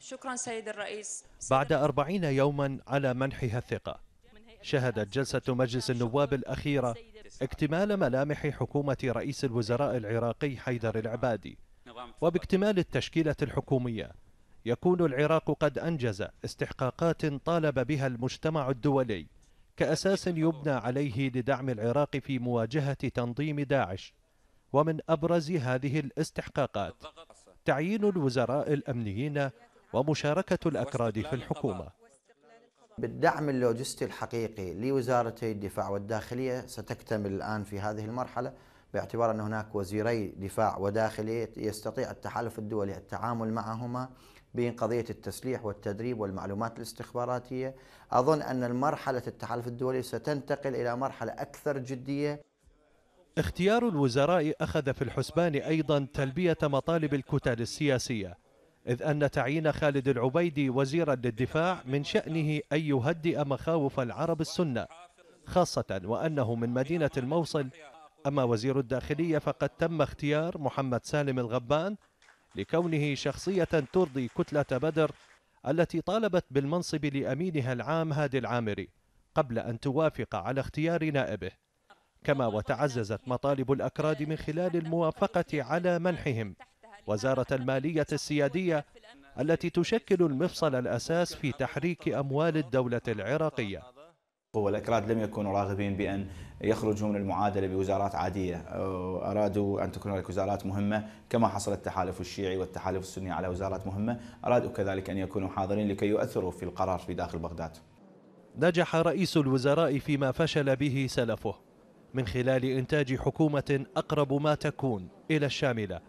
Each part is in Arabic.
شكرا سيد الرئيس بعد أربعين يوما على منحها الثقة شهدت جلسة مجلس النواب الأخيرة اكتمال ملامح حكومة رئيس الوزراء العراقي حيدر العبادي وباكتمال التشكيلة الحكومية يكون العراق قد أنجز استحقاقات طالب بها المجتمع الدولي كأساس يبنى عليه لدعم العراق في مواجهة تنظيم داعش ومن أبرز هذه الاستحقاقات تعيين الوزراء الأمنيين ومشاركة الأكراد في الحكومة بالدعم اللوجستي الحقيقي لوزارتي الدفاع والداخلية ستكتمل الآن في هذه المرحلة باعتبار أن هناك وزيري دفاع وداخلية يستطيع التحالف الدولي التعامل معهما بين قضية التسليح والتدريب والمعلومات الاستخباراتية أظن أن المرحلة التحالف الدولي ستنتقل إلى مرحلة أكثر جدية اختيار الوزراء أخذ في الحسبان أيضا تلبية مطالب الكتل السياسية إذ أن تعيين خالد العبيدي وزيرا للدفاع من شأنه أن يهدئ مخاوف العرب السنة خاصة وأنه من مدينة الموصل أما وزير الداخلية فقد تم اختيار محمد سالم الغبان لكونه شخصية ترضي كتلة بدر التي طالبت بالمنصب لأمينها العام هادي العامري قبل أن توافق على اختيار نائبه كما وتعززت مطالب الأكراد من خلال الموافقة على منحهم وزارة المالية السيادية التي تشكل المفصل الأساس في تحريك أموال الدولة العراقية والأكراد لم يكونوا راغبين بأن يخرجوا من المعادلة بوزارات عادية أرادوا أن تكون هناك وزارات مهمة كما حصل التحالف الشيعي والتحالف السني على وزارات مهمة أرادوا كذلك أن يكونوا حاضرين لكي يؤثروا في القرار في داخل بغداد نجح رئيس الوزراء فيما فشل به سلفه من خلال إنتاج حكومة أقرب ما تكون إلى الشاملة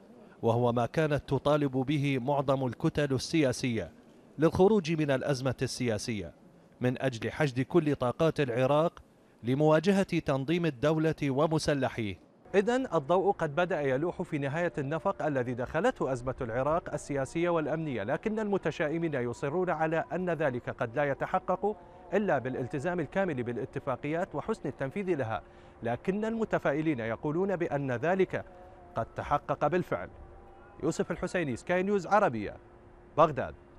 وهو ما كانت تطالب به معظم الكتل السياسية للخروج من الأزمة السياسية من أجل حشد كل طاقات العراق لمواجهة تنظيم الدولة ومسلحيه إذا الضوء قد بدأ يلوح في نهاية النفق الذي دخلته أزمة العراق السياسية والأمنية لكن المتشائمين يصرون على أن ذلك قد لا يتحقق إلا بالالتزام الكامل بالاتفاقيات وحسن التنفيذ لها لكن المتفائلين يقولون بأن ذلك قد تحقق بالفعل يوسف الحسيني سكاي نيوز عربية بغداد